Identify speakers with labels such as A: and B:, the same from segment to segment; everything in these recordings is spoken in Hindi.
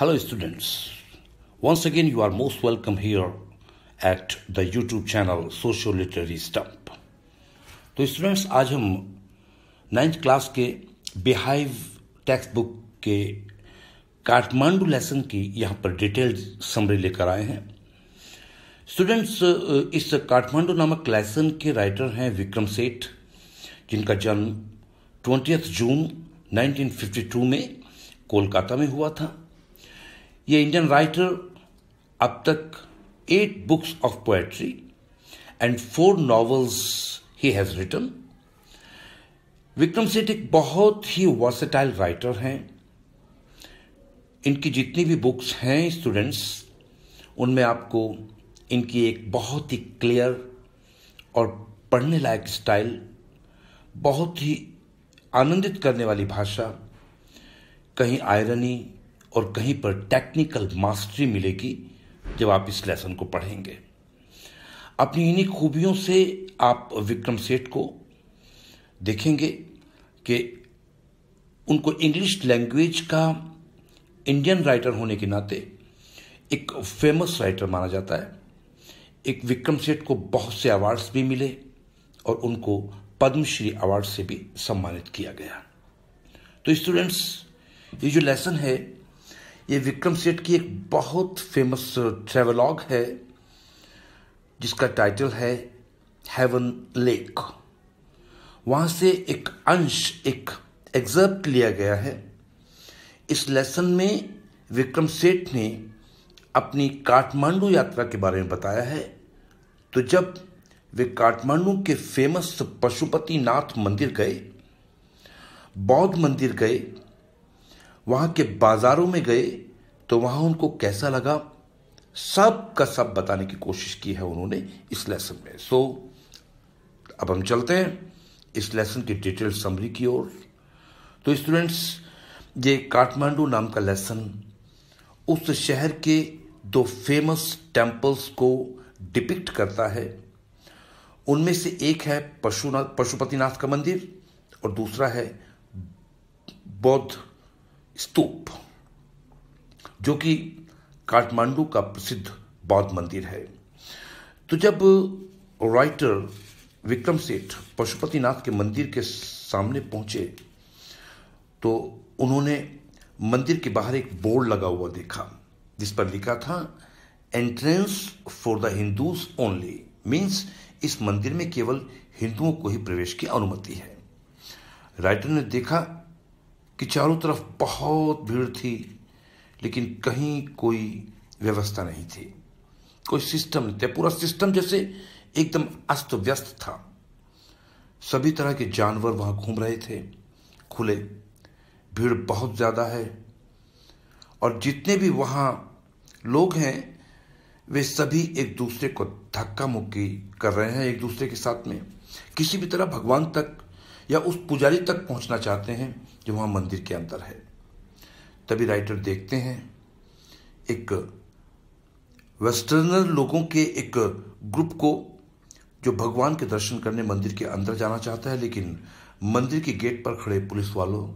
A: Hello, students. Once again, you are most welcome here at the YouTube channel Social Literary Stump. तो स्टूडेंट्स आज हम नाइन्थ क्लास के बिहाइव टेक्स्ट बुक के काठमांडू लेसन की यहाँ पर डिटेल्ड समरी लेकर आए हैं स्टूडेंट्स इस काठमांडू नामक लेसन के राइटर हैं विक्रम सेठ जिनका जन्म ट्वेंटी जून 1952 में कोलकाता में हुआ था ये इंडियन राइटर अब तक eight books of poetry and four novels he has written Vikram Seth एक बहुत ही वर्सेटाइल राइटर हैं इनकी जितनी भी बुक्स हैं स्टूडेंट्स उनमें आपको इनकी एक बहुत ही क्लियर और पढ़ने लायक स्टाइल बहुत ही आनंदित करने वाली भाषा कहीं आयरनी और कहीं पर टेक्निकल मास्टरी मिलेगी जब आप इस लेसन को पढ़ेंगे अपनी इन्हीं खूबियों से आप विक्रम सेठ को देखेंगे कि उनको इंग्लिश लैंग्वेज का इंडियन राइटर होने के नाते एक फेमस राइटर माना जाता है एक विक्रम सेठ को बहुत से अवार्ड्स भी मिले और उनको पद्मश्री अवार्ड से भी सम्मानित किया गया तो स्टूडेंट्स ये जो लेसन है ये विक्रम सेठ की एक बहुत फेमस ट्रेवलॉग uh, है जिसका टाइटल है हेवन लेक वहां से एक अंश एक एग्जर्प्ट लिया गया है इस लेसन में विक्रम सेठ ने अपनी काठमांडू यात्रा के बारे में बताया है तो जब वे काठमांडू के फेमस पशुपति नाथ मंदिर गए बौद्ध मंदिर गए वहां के बाज़ारों में गए तो वहां उनको कैसा लगा सब का सब बताने की कोशिश की है उन्होंने इस लेसन में सो so, अब हम चलते हैं इस लेसन की डिटेल समरी की ओर तो स्टूडेंट्स ये काठमांडू नाम का लेसन उस शहर के दो फेमस टेम्पल्स को डिपिक्ट करता है उनमें से एक है पशुनाथ पशुपतिनाथ का मंदिर और दूसरा है बौद्ध स्तूप जो कि काठमांडू का प्रसिद्ध बौद्ध मंदिर है तो जब राइटर विक्रम सेठ पशुपतिनाथ के मंदिर के सामने पहुंचे तो उन्होंने मंदिर के बाहर एक बोर्ड लगा हुआ देखा जिस पर लिखा था entrance for the Hindus only means इस मंदिर में केवल हिंदुओं को ही प्रवेश की अनुमति है राइटर ने देखा कि चारों तरफ बहुत भीड़ थी लेकिन कहीं कोई व्यवस्था नहीं थी कोई सिस्टम नहीं था पूरा सिस्टम जैसे एकदम अस्त व्यस्त था सभी तरह के जानवर वहां घूम रहे थे खुले भीड़ बहुत ज़्यादा है और जितने भी वहाँ लोग हैं वे सभी एक दूसरे को धक्का मुक्की कर रहे हैं एक दूसरे के साथ में किसी भी तरह भगवान तक या उस पुजारी तक पहुंचना चाहते हैं जो वहाँ मंदिर के अंदर है तभी राइटर देखते हैं एक वेस्टर्नर लोगों के एक ग्रुप को जो भगवान के दर्शन करने मंदिर के अंदर जाना चाहता है लेकिन मंदिर के गेट पर खड़े पुलिस वालों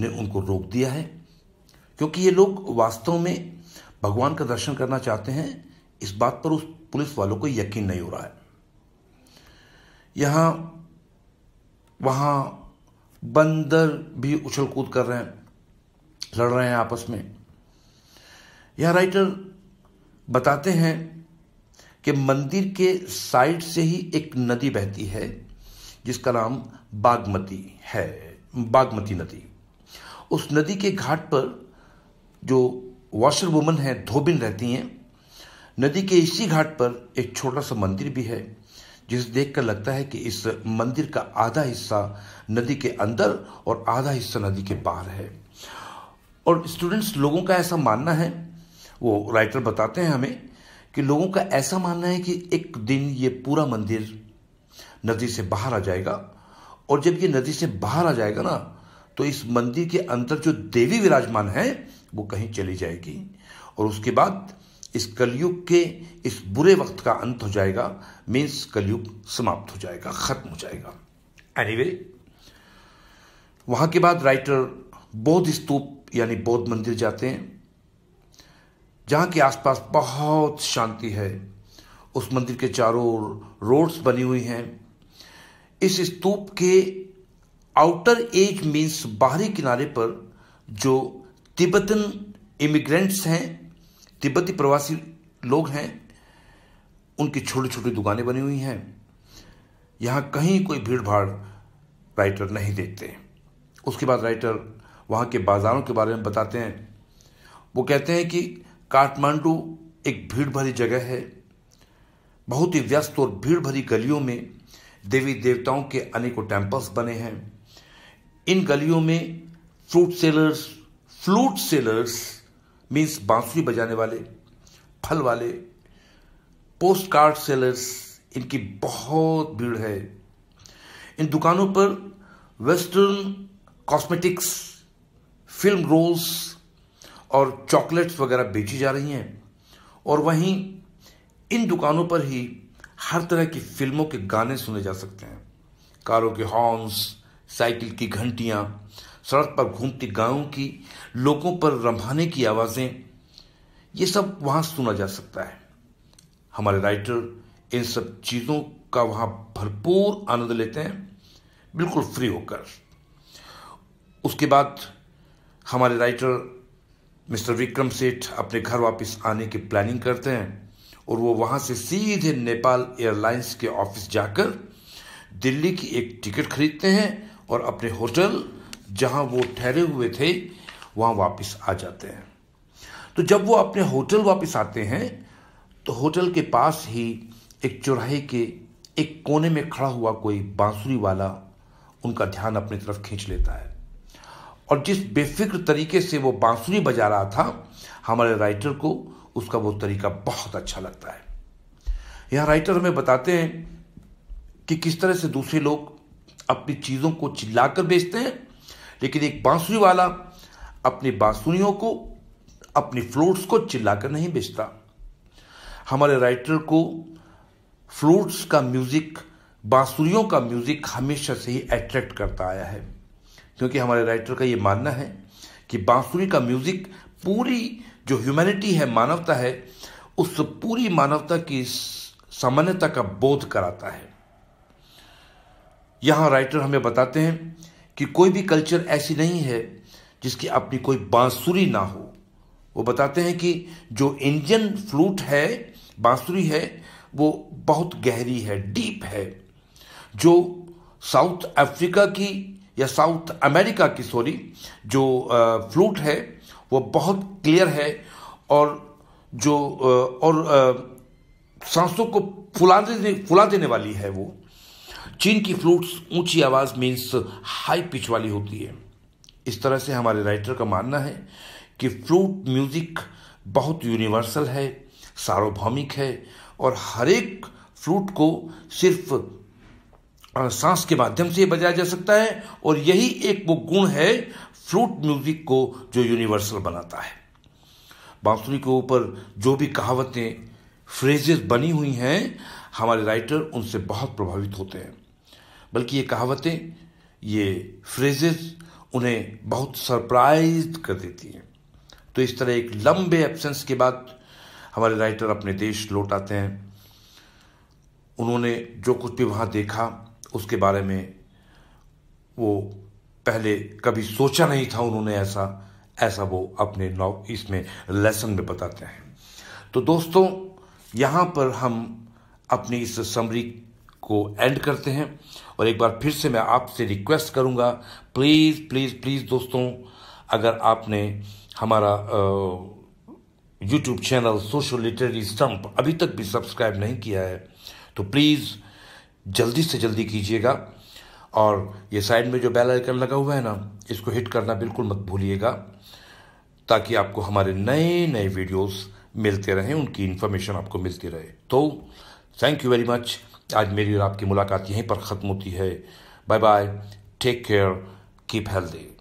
A: ने उनको रोक दिया है क्योंकि ये लोग वास्तव में भगवान का दर्शन करना चाहते हैं इस बात पर उस पुलिस वालों को यकीन नहीं हो रहा है यहाँ वहाँ बंदर भी उछल कूद कर रहे हैं लड़ रहे हैं आपस में यह राइटर बताते हैं कि मंदिर के साइड से ही एक नदी बहती है जिसका नाम बागमती है बागमती नदी उस नदी के घाट पर जो वॉशर वुमन है धोबिन रहती हैं नदी के इसी घाट पर एक छोटा सा मंदिर भी है जिस देखकर लगता है कि इस मंदिर का आधा हिस्सा नदी के अंदर और आधा हिस्सा नदी के बाहर है और स्टूडेंट्स लोगों का ऐसा मानना है वो राइटर बताते हैं हमें कि लोगों का ऐसा मानना है कि एक दिन ये पूरा मंदिर नदी से बाहर आ जाएगा और जब ये नदी से बाहर आ जाएगा ना तो इस मंदिर के अंदर जो देवी विराजमान है वो कहीं चली जाएगी और उसके बाद इस कलयुग के इस बुरे वक्त का अंत हो जाएगा मीन्स कलयुग समाप्त हो जाएगा खत्म हो जाएगा एनी anyway, वहां के बाद राइटर बौद्ध स्तूप यानी बौद्ध मंदिर जाते हैं जहां के आसपास बहुत शांति है उस मंदिर के चारों ओर रोड्स बनी हुई हैं इस स्तूप के आउटर एज मीन्स बाहरी किनारे पर जो तिब्बतन इमिग्रेंट्स हैं तिब्बती प्रवासी लोग हैं उनकी छोटी छोटी दुकानें बनी हुई हैं यहाँ कहीं कोई भीड़ भाड़ राइटर नहीं देखते उसके बाद राइटर वहाँ के बाज़ारों के बारे में बताते हैं वो कहते हैं कि काठमांडू एक भीड़ भरी जगह है बहुत ही व्यस्त और भीड़ भरी गलियों में देवी देवताओं के अनेकों टेम्पल्स बने हैं इन गलियों में fruit sellers flute sellers means बांसुरी बजाने वाले फल वाले पोस्ट कार्ड सेलर्स इनकी बहुत भीड़ है इन दुकानों पर वेस्टर्न कॉस्मेटिक्स फिल्म रोल्स और चॉकलेट्स वगैरह बेची जा रही हैं और वहीं इन दुकानों पर ही हर तरह की फिल्मों के गाने सुने जा सकते हैं कारों के हॉर्न्स साइकिल की घंटियाँ सड़क पर घूमती गायों की लोगों पर रंभाने की आवाज़ें ये सब वहां सुना जा सकता है हमारे राइटर इन सब चीज़ों का वहां भरपूर आनंद लेते हैं बिल्कुल फ्री होकर उसके बाद हमारे राइटर मिस्टर विक्रम सेठ अपने घर वापस आने की प्लानिंग करते हैं और वो वहां से सीधे नेपाल एयरलाइंस के ऑफिस जाकर दिल्ली की एक टिकट खरीदते हैं और अपने होटल जहां वो ठहरे हुए थे वहां वापस आ जाते हैं तो जब वो अपने होटल वापस आते हैं तो होटल के पास ही एक चौराहे के एक कोने में खड़ा हुआ कोई बांसुरी वाला उनका ध्यान अपनी तरफ खींच लेता है और जिस बेफिक्र तरीके से वो बांसुरी बजा रहा था हमारे राइटर को उसका वो तरीका बहुत अच्छा लगता है यहाँ राइटर हमें बताते हैं कि किस तरह से दूसरे लोग अपनी चीज़ों को चिल्लाकर बेचते हैं लेकिन एक बांसुरी वाला अपनी बांसुरियों को अपनी फ्लूट्स को चिल्लाकर नहीं बेचता हमारे राइटर को फ्लूट्स का म्यूज़िक बांसुरियों का म्यूज़िक हमेशा से ही अट्रैक्ट करता आया है क्योंकि हमारे राइटर का ये मानना है कि बांसुरी का म्यूज़िक पूरी जो ह्यूमैनिटी है मानवता है उस पूरी मानवता की सामान्यता का बोध कराता है यहां राइटर हमें बताते हैं कि कोई भी कल्चर ऐसी नहीं है जिसकी अपनी कोई बांसुरी ना हो वो बताते हैं कि जो इंडियन फ्लूट है बांसुरी है वो बहुत गहरी है डीप है जो साउथ अफ्रीका की या साउथ अमेरिका की सॉरी जो फ्लूट है वो बहुत क्लियर है और जो और सांसों को फुला देने फुला देने वाली है वो चीन की फ्लूट्स ऊंची आवाज मीन्स हाई पिच वाली होती है इस तरह से हमारे राइटर का मानना है कि फ्लूट म्यूजिक बहुत यूनिवर्सल है सार्वभौमिक है और हरेक फ्लूट को सिर्फ सांस के माध्यम से बजाया जा सकता है और यही एक वो गुण है फ्लूट म्यूजिक को जो यूनिवर्सल बनाता है बांसुरी के ऊपर जो भी कहावतें फ्रेजेस बनी हुई हैं हमारे राइटर उनसे बहुत प्रभावित होते हैं बल्कि ये कहावतें ये फ्रेजेस उन्हें बहुत सरप्राइज कर देती हैं तो इस तरह एक लंबे एब्सेंस के बाद हमारे राइटर अपने देश लौट आते हैं उन्होंने जो कुछ भी वहाँ देखा उसके बारे में वो पहले कभी सोचा नहीं था उन्होंने ऐसा ऐसा वो अपने नॉ इसमें लेसन में बताते हैं तो दोस्तों यहाँ पर हम अपनी इस समरी को एंड करते हैं और एक बार फिर से मैं आपसे रिक्वेस्ट करूंगा प्लीज़ प्लीज़ प्लीज़ दोस्तों अगर आपने हमारा YouTube channel social literary stump अभी तक भी सब्सक्राइब नहीं किया है तो प्लीज़ जल्दी से जल्दी कीजिएगा और ये साइड में जो बेल आइकन लगा हुआ है ना इसको हिट करना बिल्कुल मत भूलिएगा ताकि आपको हमारे नए नए वीडियोस मिलते रहें उनकी इन्फॉर्मेशन आपको मिलती रहे तो थैंक यू वेरी मच आज मेरी और आपकी मुलाकात यहीं पर ख़त्म होती है bye bye take care keep healthy